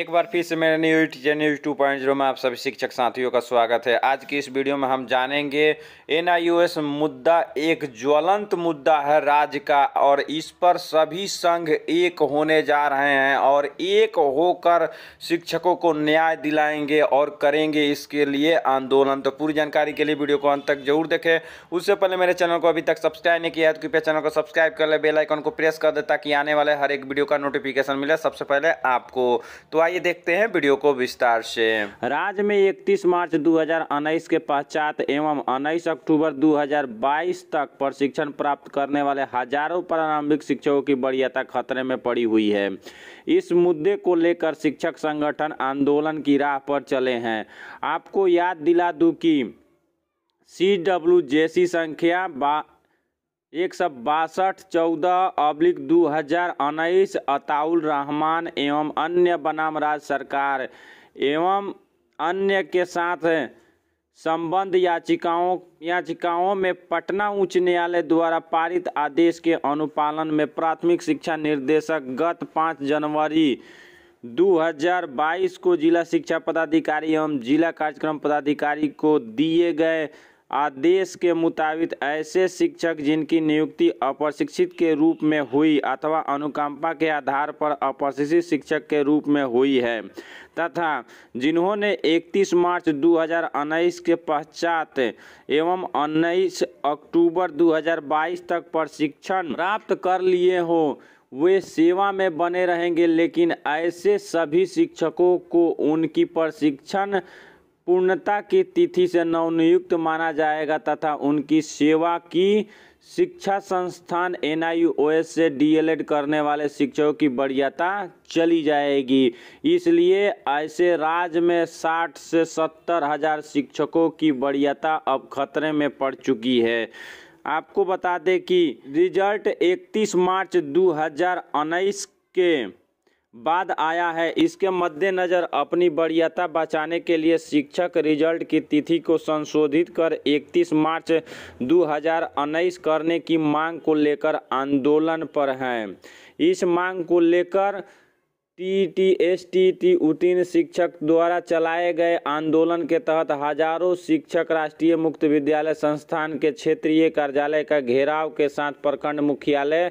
एक बार फिर से मेरे news teacher news two point zero में आप सभी शिक्षक साथियों का स्वागत है आज की इस वीडियो में हम जानेंगे एन मुद्दा एक ज्वलंत मुद्दा है राज्य का और इस पर सभी संघ एक होने जा रहे हैं और एक होकर शिक्षकों को न्याय दिलाएंगे और करेंगे इसके लिए आंदोलन तो पूरी जानकारी के लिए वीडियो को अंत तक जरूर देखें उससे पहले मेरे चैनल को अभी तक सब्सक्राइब नहीं किया है तो कृपया चैनल को सब्सक्राइब कर ले बेलाइकॉन को प्रेस कर दे ताकि आने वाले हर एक वीडियो का नोटिफिकेशन मिले सबसे पहले आपको तो आइए देखते हैं वीडियो को विस्तार से राज्य में इकतीस मार्च दो के पश्चात एवं उन्नीस अक्टूबर 2022 तक प्रशिक्षण प्राप्त करने वाले हजारों प्रारंभिक शिक्षकों की बढ़ियाता खतरे में पड़ी हुई है इस मुद्दे को लेकर शिक्षक संगठन आंदोलन की राह पर चले हैं आपको याद दिला दूँ कि सी डब्ल्यू जैसी संख्या एक सौ बासठ चौदह अब्लिक दो हजार उन्नीस अताउल रहमान एवं अन्य बनाम राज्य सरकार एवं अन्य के साथ संबंध याचिकाओं याचिकाओं में पटना उच्च न्यायालय द्वारा पारित आदेश के अनुपालन में प्राथमिक शिक्षा निर्देशक गत पाँच जनवरी 2022 को जिला शिक्षा पदाधिकारी एवं जिला कार्यक्रम पदाधिकारी को दिए गए आदेश के मुताबिक ऐसे शिक्षक जिनकी नियुक्ति अप्रशिक्षित के रूप में हुई अथवा अनुकंपा के आधार पर अप्रशिक्षित शिक्षक के रूप में हुई है तथा जिन्होंने 31 मार्च दो के पश्चात एवं उन्नीस अक्टूबर 2022 तक प्रशिक्षण प्राप्त कर लिए हो वे सेवा में बने रहेंगे लेकिन ऐसे सभी शिक्षकों को उनकी प्रशिक्षण पूर्णता की तिथि से नवनियुक्त माना जाएगा तथा उनकी सेवा की शिक्षा संस्थान एन से एड करने वाले शिक्षकों की बढ़ियाता चली जाएगी इसलिए ऐसे राज्य में 60 से सत्तर हजार शिक्षकों की बढ़ियाता अब खतरे में पड़ चुकी है आपको बता दें कि रिजल्ट 31 मार्च दो के बाद आया है इसके मद्देनज़र अपनी वरीयता बचाने के लिए शिक्षक रिजल्ट की तिथि को संशोधित कर 31 मार्च उन्नीस करने की मांग को लेकर आंदोलन पर हैं इस मांग को लेकर T T S T T उत्तीर्ण शिक्षक द्वारा चलाए गए आंदोलन के तहत हजारों शिक्षक राष्ट्रीय मुक्त विद्यालय संस्थान के क्षेत्रीय कार्यालय का घेराव के साथ प्रखंड मुख्यालय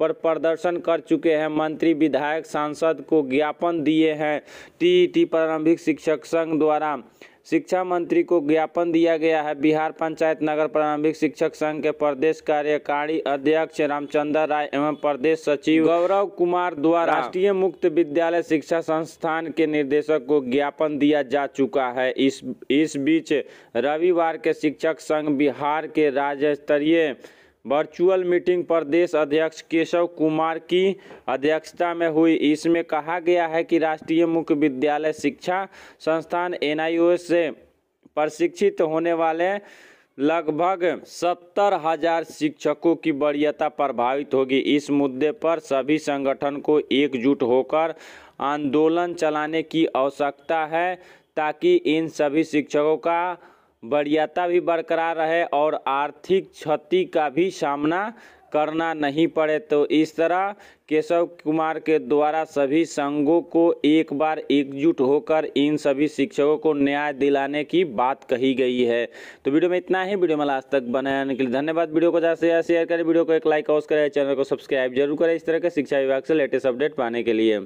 पर प्रदर्शन कर चुके हैं मंत्री विधायक सांसद को ज्ञापन दिए हैं टी टी प्रारंभिक शिक्षक संघ द्वारा शिक्षा मंत्री को ज्ञापन दिया गया है बिहार पंचायत नगर प्रारंभिक शिक्षक संघ के प्रदेश कार्यकारी अध्यक्ष रामचंद्र राय एवं प्रदेश सचिव गौरव कुमार द्वारा राष्ट्रीय मुक्त विद्यालय शिक्षा संस्थान के निर्देशक को ज्ञापन दिया जा चुका है इस इस बीच रविवार के शिक्षक संघ बिहार के राज्य स्तरीय वर्चुअल मीटिंग प्रदेश अध्यक्ष केशव कुमार की अध्यक्षता में हुई इसमें कहा गया है कि राष्ट्रीय मुख्य विद्यालय शिक्षा संस्थान एन से प्रशिक्षित होने वाले लगभग सत्तर हजार शिक्षकों की वरीयता प्रभावित होगी इस मुद्दे पर सभी संगठन को एकजुट होकर आंदोलन चलाने की आवश्यकता है ताकि इन सभी शिक्षकों का वरीयता भी बरकरार रहे और आर्थिक क्षति का भी सामना करना नहीं पड़े तो इस तरह केशव कुमार के द्वारा सभी संघों को एक बार एकजुट होकर इन सभी शिक्षकों को न्याय दिलाने की बात कही गई है तो वीडियो में इतना ही वीडियो में लास्ट तक बनाने के लिए धन्यवाद वीडियो को ज़्यादा से ज़्यादा शेयर करें वीडियो को एक लाइक और करें चैनल को सब्सक्राइब जरूर करें इस तरह के शिक्षा विभाग से लेटेस्ट अपडेट पाने के लिए